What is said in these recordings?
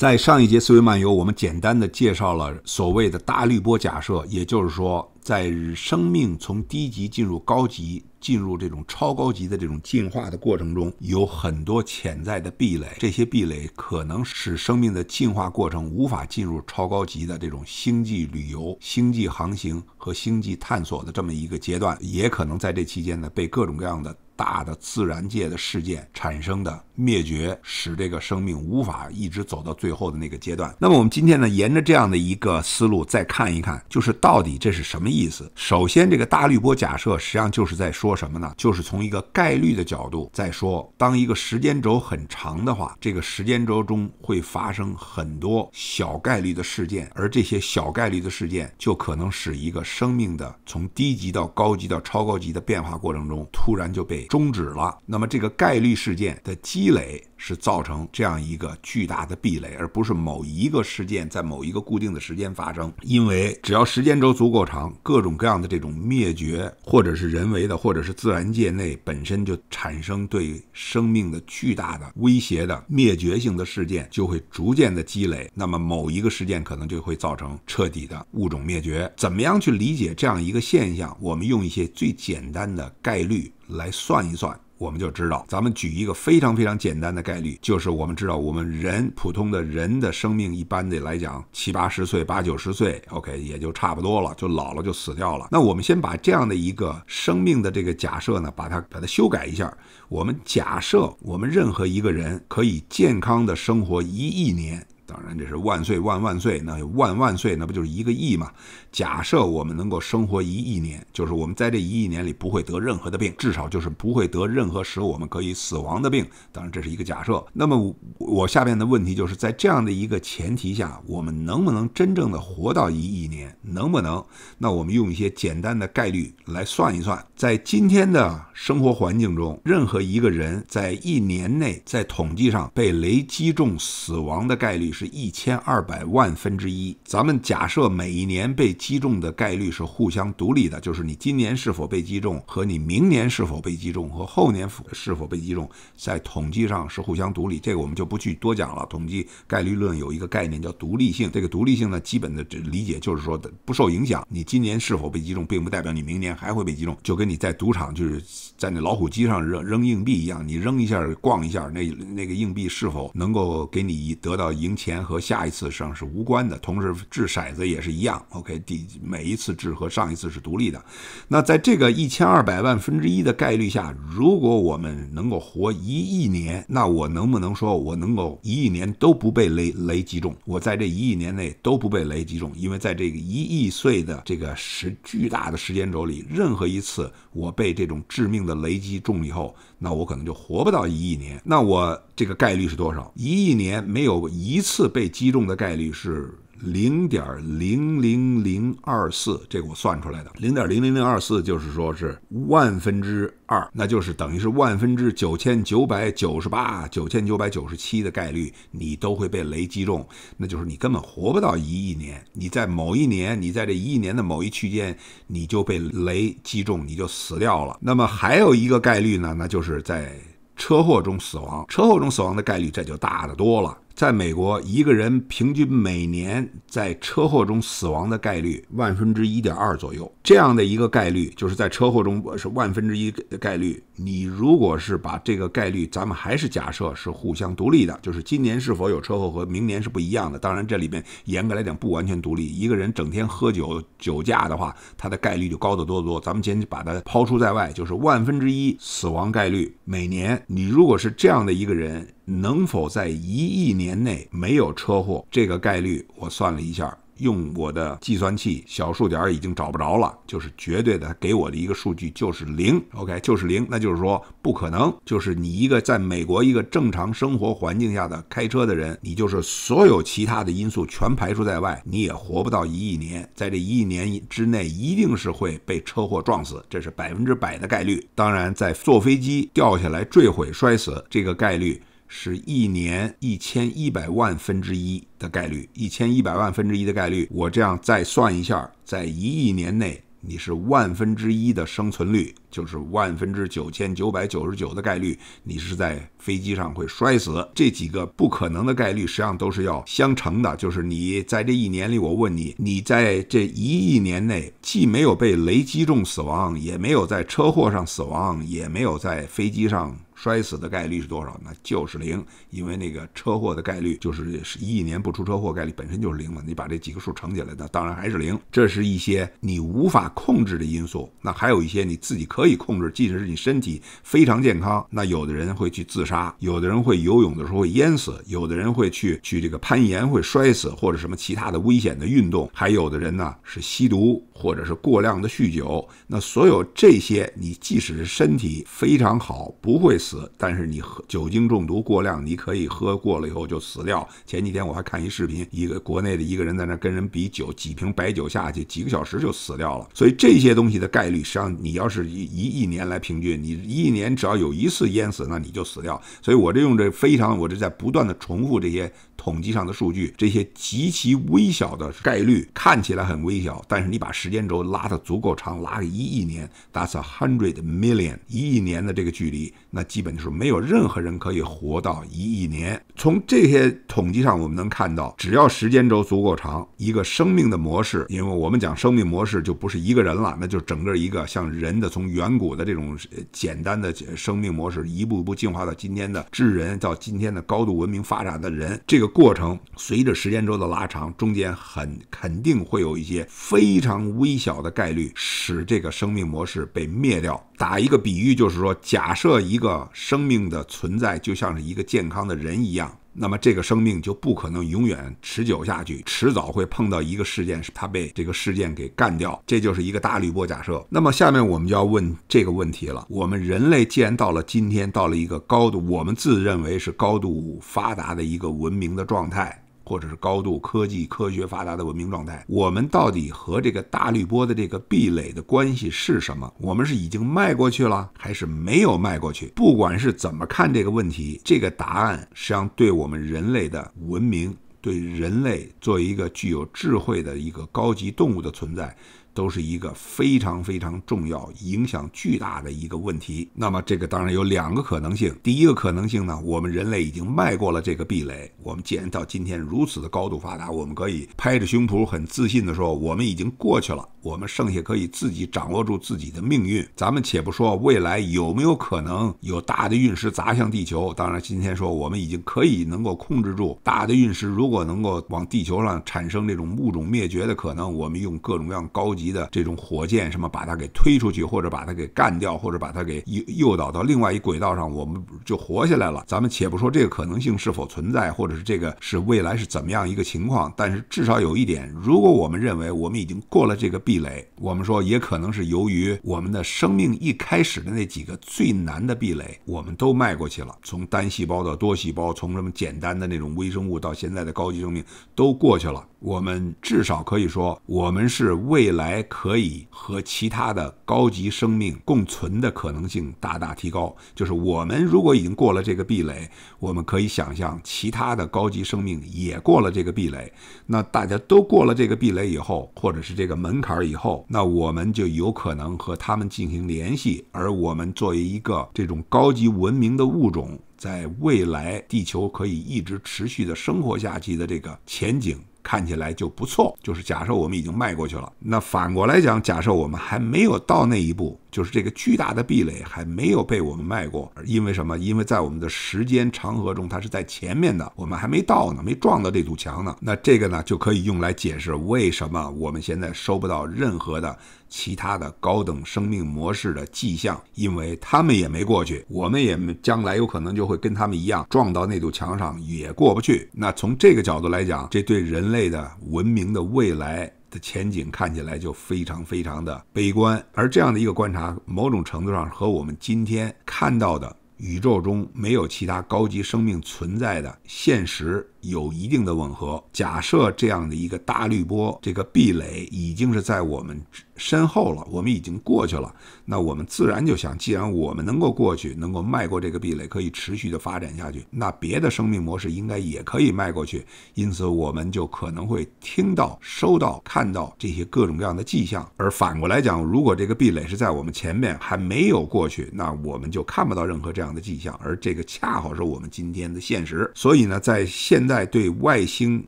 在上一节思维漫游，我们简单的介绍了所谓的大滤波假设，也就是说，在生命从低级进入高级、进入这种超高级的这种进化的过程中，有很多潜在的壁垒，这些壁垒可能使生命的进化过程无法进入超高级的这种星际旅游、星际航行和星际探索的这么一个阶段，也可能在这期间呢，被各种各样的。大的自然界的事件产生的灭绝，使这个生命无法一直走到最后的那个阶段。那么我们今天呢，沿着这样的一个思路再看一看，就是到底这是什么意思？首先，这个大滤波假设实际上就是在说什么呢？就是从一个概率的角度在说，当一个时间轴很长的话，这个时间轴中会发生很多小概率的事件，而这些小概率的事件就可能使一个生命的从低级到高级到超高级的变化过程中，突然就被。终止了，那么这个概率事件的积累是造成这样一个巨大的壁垒，而不是某一个事件在某一个固定的时间发生。因为只要时间轴足够长，各种各样的这种灭绝，或者是人为的，或者是自然界内本身就产生对生命的巨大的威胁的灭绝性的事件，就会逐渐的积累。那么某一个事件可能就会造成彻底的物种灭绝。怎么样去理解这样一个现象？我们用一些最简单的概率。来算一算，我们就知道。咱们举一个非常非常简单的概率，就是我们知道，我们人普通的人的生命一般的来讲，七八十岁、八九十岁，OK，也就差不多了，就老了就死掉了。那我们先把这样的一个生命的这个假设呢，把它把它修改一下。我们假设我们任何一个人可以健康的生活一亿年。当然，这是万岁万万岁，那万万岁，那不就是一个亿嘛？假设我们能够生活一亿年，就是我们在这一亿年里不会得任何的病，至少就是不会得任何使我们可以死亡的病。当然这是一个假设。那么我下面的问题就是在这样的一个前提下，我们能不能真正的活到一亿年？能不能？那我们用一些简单的概率来算一算，在今天的生活环境中，任何一个人在一年内在统计上被雷击中死亡的概率是？是一千二百万分之一。咱们假设每一年被击中的概率是互相独立的，就是你今年是否被击中和你明年是否被击中和后年是否被击中，在统计上是互相独立。这个我们就不去多讲了。统计概率论有一个概念叫独立性，这个独立性呢，基本的理解就是说不受影响。你今年是否被击中，并不代表你明年还会被击中，就跟你在赌场就是在那老虎机上扔扔硬币一样，你扔一下逛一下，那那个硬币是否能够给你得到赢钱？和下一次上是无关的，同时掷骰子也是一样。OK，第每一次掷和上一次是独立的。那在这个一千二百万分之一的概率下，如果我们能够活一亿年，那我能不能说我能够一亿年都不被雷雷击中？我在这一亿年内都不被雷击中，因为在这个一亿岁的这个时巨大的时间轴里，任何一次我被这种致命的雷击中以后，那我可能就活不到一亿年。那我这个概率是多少？一亿年没有一次。次被击中的概率是零点零零零二四，这个我算出来的。零点零零零二四就是说是万分之二，那就是等于是万分之九千九百九十八、九千九百九十七的概率你都会被雷击中，那就是你根本活不到一亿年。你在某一年，你在这一亿年的某一区间，你就被雷击中，你就死掉了。那么还有一个概率呢，那就是在车祸中死亡。车祸中死亡的概率这就大得多了。在美国，一个人平均每年在车祸中死亡的概率万分之一点二左右。这样的一个概率，就是在车祸中是万分之一的概率。你如果是把这个概率，咱们还是假设是互相独立的，就是今年是否有车祸和明年是不一样的。当然，这里面严格来讲不完全独立。一个人整天喝酒酒驾的话，他的概率就高得多得多。咱们先把它抛出在外，就是万分之一死亡概率每年。你如果是这样的一个人。能否在一亿年内没有车祸？这个概率我算了一下，用我的计算器，小数点已经找不着了，就是绝对的，给我的一个数据就是零。OK，就是零，那就是说不可能。就是你一个在美国一个正常生活环境下的开车的人，你就是所有其他的因素全排除在外，你也活不到一亿年，在这一亿年之内一定是会被车祸撞死，这是百分之百的概率。当然，在坐飞机掉下来坠毁摔死这个概率。是一年一千一百万分之一的概率，一千一百万分之一的概率，我这样再算一下，在一亿年内你是万分之一的生存率，就是万分之九千九百九十九的概率，你是在飞机上会摔死。这几个不可能的概率实际上都是要相乘的，就是你在这一年里，我问你，你在这一亿年内既没有被雷击中死亡，也没有在车祸上死亡，也没有在飞机上。摔死的概率是多少？那就是零，因为那个车祸的概率就是一亿年不出车祸概率本身就是零嘛。你把这几个数乘起来，那当然还是零。这是一些你无法控制的因素。那还有一些你自己可以控制，即使是你身体非常健康，那有的人会去自杀，有的人会游泳的时候会淹死，有的人会去去这个攀岩会摔死，或者什么其他的危险的运动。还有的人呢是吸毒，或者是过量的酗酒。那所有这些，你即使是身体非常好，不会死。死，但是你喝酒精中毒过量，你可以喝过了以后就死掉。前几天我还看一视频，一个国内的一个人在那跟人比酒，几瓶白酒下去，几个小时就死掉了。所以这些东西的概率，实际上你要是一一亿年来平均，你一年只要有一次淹死，那你就死掉。所以我这用这非常，我这在不断的重复这些统计上的数据，这些极其微小的概率看起来很微小，但是你把时间轴拉的足够长，拉个一亿年，that's a hundred million，一亿年的这个距离。那基本就是没有任何人可以活到一亿年。从这些统计上，我们能看到，只要时间轴足够长，一个生命的模式，因为我们讲生命模式就不是一个人了，那就整个一个像人的从远古的这种简单的生命模式，一步一步进化到今天的智人，到今天的高度文明发展的人，这个过程随着时间轴的拉长，中间很肯定会有一些非常微小的概率，使这个生命模式被灭掉。打一个比喻，就是说，假设一个生命的存在就像是一个健康的人一样，那么这个生命就不可能永远持久下去，迟早会碰到一个事件，是它被这个事件给干掉。这就是一个大滤波假设。那么下面我们就要问这个问题了：我们人类既然到了今天，到了一个高度，我们自认为是高度发达的一个文明的状态。或者是高度科技科学发达的文明状态，我们到底和这个大滤波的这个壁垒的关系是什么？我们是已经迈过去了，还是没有迈过去？不管是怎么看这个问题，这个答案实际上对我们人类的文明，对人类作为一个具有智慧的一个高级动物的存在。都是一个非常非常重要、影响巨大的一个问题。那么，这个当然有两个可能性。第一个可能性呢，我们人类已经迈过了这个壁垒。我们既然到今天如此的高度发达，我们可以拍着胸脯、很自信的说，我们已经过去了。我们剩下可以自己掌握住自己的命运。咱们且不说未来有没有可能有大的陨石砸向地球，当然今天说我们已经可以能够控制住大的陨石。如果能够往地球上产生这种物种灭绝的可能，我们用各种各样高级。的这种火箭什么把它给推出去，或者把它给干掉，或者把它给诱诱导到另外一轨道上，我们就活下来了。咱们且不说这个可能性是否存在，或者是这个是未来是怎么样一个情况，但是至少有一点，如果我们认为我们已经过了这个壁垒，我们说也可能是由于我们的生命一开始的那几个最难的壁垒，我们都迈过去了。从单细胞到多细胞，从什么简单的那种微生物到现在的高级生命，都过去了。我们至少可以说，我们是未来。还可以和其他的高级生命共存的可能性大大提高。就是我们如果已经过了这个壁垒，我们可以想象，其他的高级生命也过了这个壁垒。那大家都过了这个壁垒以后，或者是这个门槛以后，那我们就有可能和他们进行联系。而我们作为一个这种高级文明的物种，在未来地球可以一直持续的生活下去的这个前景。看起来就不错，就是假设我们已经迈过去了，那反过来讲，假设我们还没有到那一步。就是这个巨大的壁垒还没有被我们迈过，因为什么？因为在我们的时间长河中，它是在前面的，我们还没到呢，没撞到这堵墙呢。那这个呢，就可以用来解释为什么我们现在收不到任何的其他的高等生命模式的迹象，因为他们也没过去，我们也没将来，有可能就会跟他们一样撞到那堵墙上，也过不去。那从这个角度来讲，这对人类的文明的未来。的前景看起来就非常非常的悲观，而这样的一个观察，某种程度上和我们今天看到的宇宙中没有其他高级生命存在的现实。有一定的吻合。假设这样的一个大滤波，这个壁垒已经是在我们身后了，我们已经过去了。那我们自然就想，既然我们能够过去，能够迈过这个壁垒，可以持续的发展下去，那别的生命模式应该也可以迈过去。因此，我们就可能会听到、收到、看到这些各种各样的迹象。而反过来讲，如果这个壁垒是在我们前面，还没有过去，那我们就看不到任何这样的迹象。而这个恰好是我们今天的现实。所以呢，在现在对外星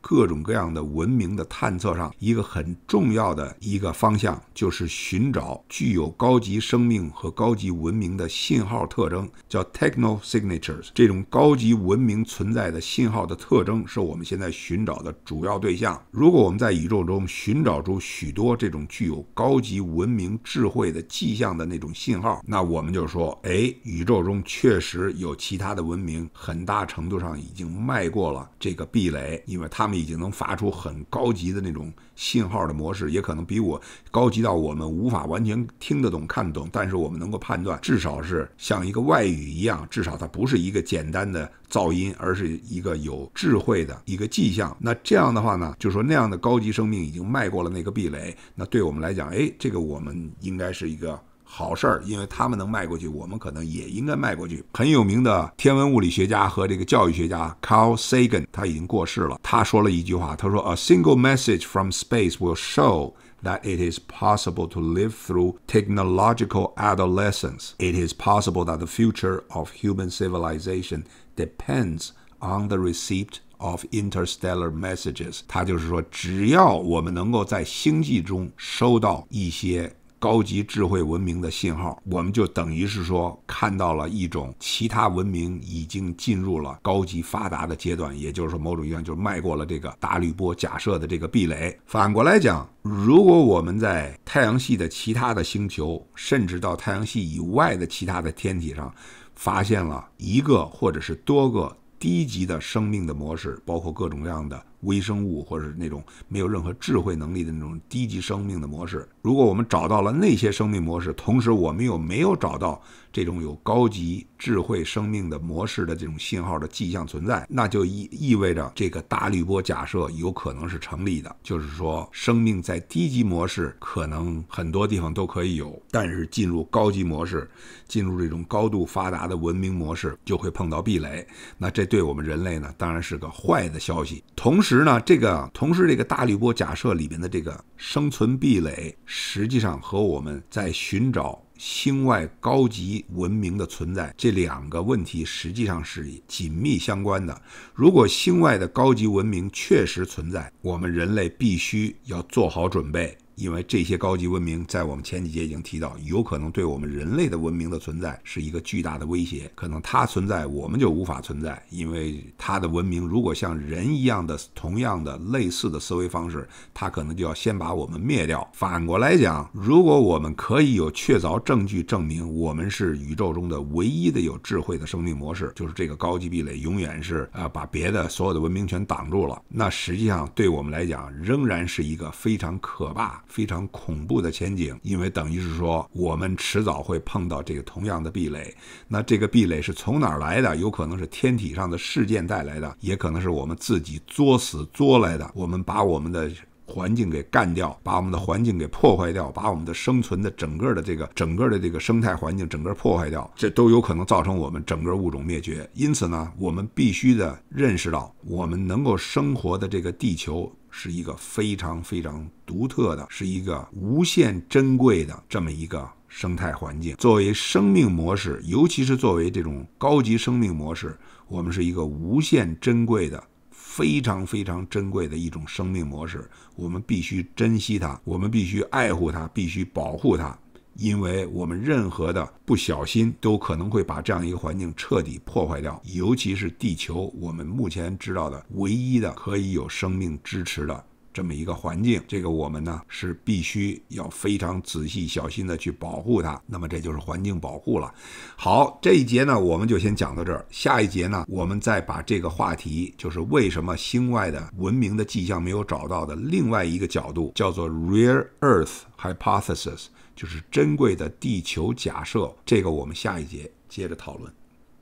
各种各样的文明的探测上，一个很重要的一个方向就是寻找具有高级生命和高级文明的信号特征，叫 techno signatures。这种高级文明存在的信号的特征，是我们现在寻找的主要对象。如果我们在宇宙中寻找出许多这种具有高级文明智慧的迹象的那种信号，那我们就说，哎，宇宙中确实有其他的文明，很大程度上已经迈过了这。一个壁垒，因为他们已经能发出很高级的那种信号的模式，也可能比我高级到我们无法完全听得懂、看懂，但是我们能够判断，至少是像一个外语一样，至少它不是一个简单的噪音，而是一个有智慧的一个迹象。那这样的话呢，就说那样的高级生命已经迈过了那个壁垒，那对我们来讲，哎，这个我们应该是一个。好事儿，因为他们能迈过去，我们可能也应该迈过去。很有名的天文物理学家和这个教育学家 Carl Sagan，他已经过世了。他说了一句话，他说：“A single message from space will show that it is possible to live through technological adolescence. It is possible that the future of human civilization depends on the receipt.” Of interstellar messages，他就是说，只要我们能够在星际中收到一些高级智慧文明的信号，我们就等于是说看到了一种其他文明已经进入了高级发达的阶段，也就是说某种意义上就是迈过了这个大滤波假设的这个壁垒。反过来讲，如果我们在太阳系的其他的星球，甚至到太阳系以外的其他的天体上，发现了一个或者是多个。低级的生命的模式，包括各种各样的微生物，或者是那种没有任何智慧能力的那种低级生命的模式。如果我们找到了那些生命模式，同时我们又没有找到这种有高级。智慧生命的模式的这种信号的迹象存在，那就意意味着这个大滤波假设有可能是成立的，就是说生命在低级模式可能很多地方都可以有，但是进入高级模式，进入这种高度发达的文明模式就会碰到壁垒。那这对我们人类呢，当然是个坏的消息。同时呢，这个同时这个大滤波假设里面的这个生存壁垒，实际上和我们在寻找。星外高级文明的存在，这两个问题实际上是紧密相关的。如果星外的高级文明确实存在，我们人类必须要做好准备。因为这些高级文明，在我们前几节已经提到，有可能对我们人类的文明的存在是一个巨大的威胁。可能它存在，我们就无法存在。因为它的文明如果像人一样的、同样的、类似的思维方式，它可能就要先把我们灭掉。反过来讲，如果我们可以有确凿证据证明我们是宇宙中的唯一的有智慧的生命模式，就是这个高级壁垒永远是啊，把别的所有的文明全挡住了，那实际上对我们来讲仍然是一个非常可怕。非常恐怖的前景，因为等于是说，我们迟早会碰到这个同样的壁垒。那这个壁垒是从哪儿来的？有可能是天体上的事件带来的，也可能是我们自己作死作来的。我们把我们的环境给干掉，把我们的环境给破坏掉，把我们的生存的整个的这个整个的这个生态环境整个破坏掉，这都有可能造成我们整个物种灭绝。因此呢，我们必须的认识到，我们能够生活的这个地球。是一个非常非常独特的，是一个无限珍贵的这么一个生态环境。作为生命模式，尤其是作为这种高级生命模式，我们是一个无限珍贵的、非常非常珍贵的一种生命模式。我们必须珍惜它，我们必须爱护它，必须保护它。因为我们任何的不小心都可能会把这样一个环境彻底破坏掉，尤其是地球，我们目前知道的唯一的可以有生命支持的这么一个环境，这个我们呢是必须要非常仔细小心的去保护它。那么这就是环境保护了。好，这一节呢我们就先讲到这儿，下一节呢我们再把这个话题，就是为什么星外的文明的迹象没有找到的另外一个角度，叫做 Rare Earth Hypothesis。就是珍贵的地球假设，这个我们下一节接着讨论。